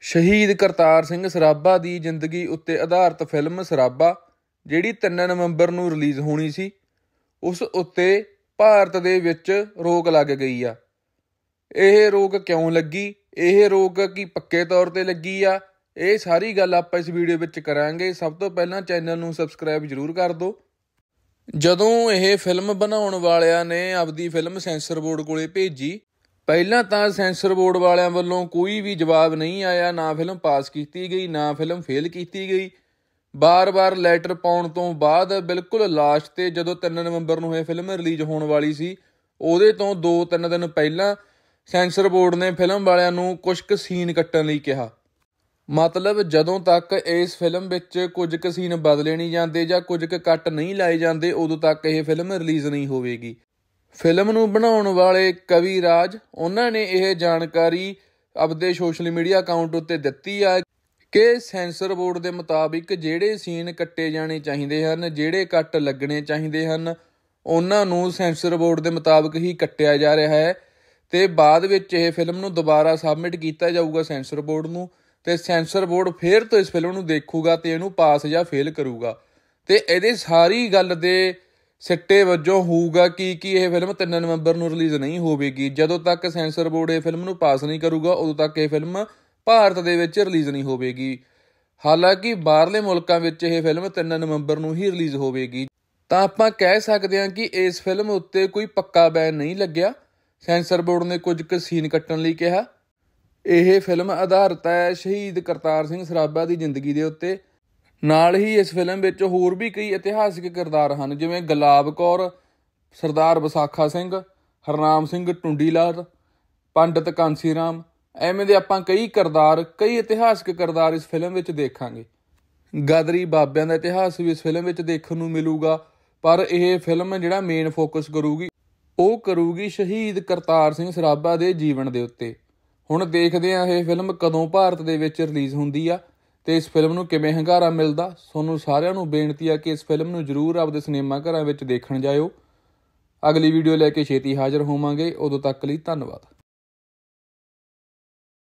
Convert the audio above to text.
ਸ਼ਹੀਦ ਕਰਤਾਰ ਸਿੰਘ ਸਰਾਭਾ ਦੀ ਜ਼ਿੰਦਗੀ ਉੱਤੇ ਆਧਾਰਿਤ ਫਿਲਮ ਸਰਾਭਾ ਜਿਹੜੀ 3 ਨਵੰਬਰ ਨੂੰ ਰਿਲੀਜ਼ ਹੋਣੀ ਸੀ ਉਸ ਉੱਤੇ ਭਾਰਤ ਦੇ ਵਿੱਚ ਰੋਕ ਲੱਗ ਗਈ ਆ ਇਹ ਰੋਕ ਕਿਉਂ ਲੱਗੀ ਇਹ ਰੋਕ ਕੀ ਪੱਕੇ ਤੌਰ ਤੇ ਲੱਗੀ ਆ ਇਹ ਸਾਰੀ ਗੱਲ ਆਪਾਂ ਇਸ ਵੀਡੀਓ ਵਿੱਚ ਕਰਾਂਗੇ ਸਭ ਤੋਂ ਪਹਿਲਾਂ ਚੈਨਲ ਨੂੰ ਸਬਸਕ੍ਰਾਈਬ ਜਰੂਰ ਕਰ ਦਿਓ ਜਦੋਂ ਇਹ ਫਿਲਮ ਬਣਾਉਣ ਵਾਲਿਆਂ ਨੇ ਆਪਦੀ ਫਿਲਮ ਸੈਂਸਰ ਬੋਰਡ ਕੋਲੇ ਭੇਜੀ ਪਹਿਲਾਂ ਤਾਂ ਸੈਂਸਰ ਬੋਰਡ ਵਾਲਿਆਂ ਵੱਲੋਂ ਕੋਈ ਵੀ ਜਵਾਬ ਨਹੀਂ ਆਇਆ ਨਾ ਫਿਲਮ ਪਾਸ ਕੀਤੀ ਗਈ ਨਾ ਫਿਲਮ ਫੇਲ ਕੀਤੀ ਗਈ ਬਾਰ-ਬਾਰ ਲੈਟਰ ਪਾਉਣ ਤੋਂ ਬਾਅਦ ਬਿਲਕੁਲ ਲਾਸਟ ਤੇ ਜਦੋਂ 3 ਨਵੰਬਰ ਨੂੰ ਇਹ ਫਿਲਮ ਰਿਲੀਜ਼ ਹੋਣ ਵਾਲੀ ਸੀ ਉਹਦੇ ਤੋਂ 2-3 ਦਿਨ ਪਹਿਲਾਂ ਸੈਂਸਰ ਬੋਰਡ ਨੇ ਫਿਲਮ ਵਾਲਿਆਂ ਨੂੰ ਕੁਝ ਕੁ ਸੀਨ ਕੱਟਣ ਲਈ ਕਿਹਾ ਮਤਲਬ ਜਦੋਂ ਤੱਕ ਇਸ ਫਿਲਮ ਵਿੱਚ ਕੁਝ ਕੁ ਸੀਨ ਬਦਲੇ ਨਹੀਂ ਜਾਂਦੇ ਜਾਂ ਕੁਝ ਕੁ ਕੱਟ ਨਹੀਂ ਲਾਏ ਜਾਂਦੇ ਉਦੋਂ ਤੱਕ ਇਹ ਫਿਲਮ ਰਿਲੀਜ਼ ਨਹੀਂ ਹੋਵੇਗੀ ਫਿਲਮ ਨੂੰ ਬਣਾਉਣ ਵਾਲੇ ਕਵੀ ਰਾਜ ਉਹਨਾਂ ਨੇ ਇਹ ਜਾਣਕਾਰੀ ਆਪਦੇ ਸੋਸ਼ਲ ਮੀਡੀਆ ਅਕਾਊਂਟ ਉੱਤੇ ਦਿੱਤੀ ਆ ਕਿ ਸੈਂਸਰ ਬੋਰਡ ਦੇ ਮੁਤਾਬਿਕ ਜਿਹੜੇ ਸੀਨ ਕੱਟੇ ਜਾਣੇ ਚਾਹੀਦੇ ਹਨ ਜਿਹੜੇ ਕੱਟ ਲੱਗਣੇ ਚਾਹੀਦੇ ਹਨ ਉਹਨਾਂ ਨੂੰ ਸੈਂਸਰ ਬੋਰਡ ਦੇ ਮੁਤਾਬਿਕ ਹੀ ਕੱਟਿਆ ਜਾ ਰਿਹਾ ਹੈ ਤੇ ਬਾਅਦ ਵਿੱਚ ਇਹ ਫਿਲਮ ਨੂੰ ਦੁਬਾਰਾ ਸਬਮਿਟ ਕੀਤਾ ਜਾਊਗਾ ਸੈਂਸਰ ਬੋਰਡ ਨੂੰ ਤੇ ਸੈਂਸਰ ਬੋਰਡ ਫੇਰ ਤੋਂ ਇਸ ਫਿਲਮ ਨੂੰ ਦੇਖੂਗਾ ਤੇ ਇਹਨੂੰ ਪਾਸ ਜਾਂ ਫੇਲ ਕਰੂਗਾ ਤੇ ਇਹਦੇ ਸਾਰੀ ਗੱਲ ਦੇ ਸਿੱਟੇ ਵੱਜੋਂ ਹੋਊਗਾ ਕਿ ਕੀ ਇਹ ਫਿਲਮ 3 ਨਵੰਬਰ ਨੂੰ ਰਿਲੀਜ਼ ਨਹੀਂ ਹੋਵੇਗੀ ਜਦੋਂ ਤੱਕ ਸੈਂਸਰ ਬੋਰਡ ਇਹ ਫਿਲਮ ਨੂੰ ਪਾਸ ਨਹੀਂ ਕਰੂਗਾ ਉਦੋਂ ਤੱਕ ਇਹ ਫਿਲਮ ਭਾਰਤ ਦੇ ਵਿੱਚ ਰਿਲੀਜ਼ ਨਹੀਂ ਹੋਵੇਗੀ ਹਾਲਾਂਕਿ ਬਾਹਰਲੇ ਮੁਲਕਾਂ ਵਿੱਚ ਇਹ ਫਿਲਮ 3 ਨਵੰਬਰ ਨੂੰ ਹੀ ਰਿਲੀਜ਼ ਹੋਵੇਗੀ ਤਾਂ ਆਪਾਂ ਕਹਿ ਸਕਦੇ ਹਾਂ ਕਿ ਇਸ ਫਿਲਮ ਉੱਤੇ ਕੋਈ ਪੱਕਾ ਬੈਨ ਨਹੀਂ ਲੱਗਿਆ ਸੈਂਸਰ ਬੋਰਡ ਨੇ ਕੁਝ ਕੁ ਸੀਨ ਕੱਟਣ ਲਈ ਕਿਹਾ ਇਹ ਫਿਲਮ ਆਧਾਰਿਤ ਹੈ ਸ਼ਹੀਦ ਕਰਤਾਰ ਸਿੰਘ ਸਰਾਭਾ ਦੀ ਜ਼ਿੰਦਗੀ ਦੇ ਉੱਤੇ ਨਾਲ ਹੀ ਇਸ ਫਿਲਮ ਵਿੱਚ ਹੋਰ ਵੀ ਕਈ ਇਤਿਹਾਸਿਕ ਕਿਰਦਾਰ ਹਨ ਜਿਵੇਂ ਗੁਲਾਬ ਕੌਰ ਸਰਦਾਰ ਵਿਸਾਖਾ ਸਿੰਘ ਹਰਨਾਮ ਸਿੰਘ ਟੁੰਡੀਲਾਲ ਪੰਡਤ ਕਾਂਸੀ ਰਾਮ ਐਵੇਂ ਦੇ ਆਪਾਂ ਕਈ ਕਿਰਦਾਰ ਕਈ ਇਤਿਹਾਸਿਕ ਕਿਰਦਾਰ ਇਸ ਫਿਲਮ ਵਿੱਚ ਦੇਖਾਂਗੇ ਗਦਰੀ ਬਾਬਿਆਂ ਦਾ ਇਤਿਹਾਸ ਵੀ ਇਸ ਫਿਲਮ ਵਿੱਚ ਦੇਖਣ ਨੂੰ ਮਿਲੂਗਾ ਪਰ ਇਹ ਫਿਲਮ ਜਿਹੜਾ ਮੇਨ ਫੋਕਸ ਕਰੂਗੀ ਉਹ ਕਰੂਗੀ ਸ਼ਹੀਦ ਕਰਤਾਰ ਸਿੰਘ ਸਰਾਭਾ ਦੇ ਜੀਵਨ ਦੇ ਉੱਤੇ ਹੁਣ ਦੇਖਦੇ ਆਂ ਇਹ ਫਿਲਮ ਕਦੋਂ ਭਾਰਤ ਦੇ ਵਿੱਚ ਰਿਲੀਜ਼ ਹੁੰਦੀ ਆ ਤੇ ਇਸ ਫਿਲਮ ਨੂੰ ਕਿਵੇਂ ਹੰਗਾਰਾ ਮਿਲਦਾ ਤੁਹਾਨੂੰ ਸਾਰਿਆਂ ਨੂੰ ਬੇਨਤੀ ਆ ਕਿ ਇਸ ਫਿਲਮ ਨੂੰ ਜ਼ਰੂਰ ਆਪਦੇ ਸਿਨੇਮਾ ਘਰਾਂ ਵਿੱਚ ਦੇਖਣ ਜਾਇਓ ਅਗਲੀ ਵੀਡੀਓ ਲੈ ਕੇ ਛੇਤੀ ਹਾਜ਼ਰ ਹੋਵਾਂਗੇ ਉਦੋਂ ਤੱਕ ਲਈ ਧੰਨਵਾਦ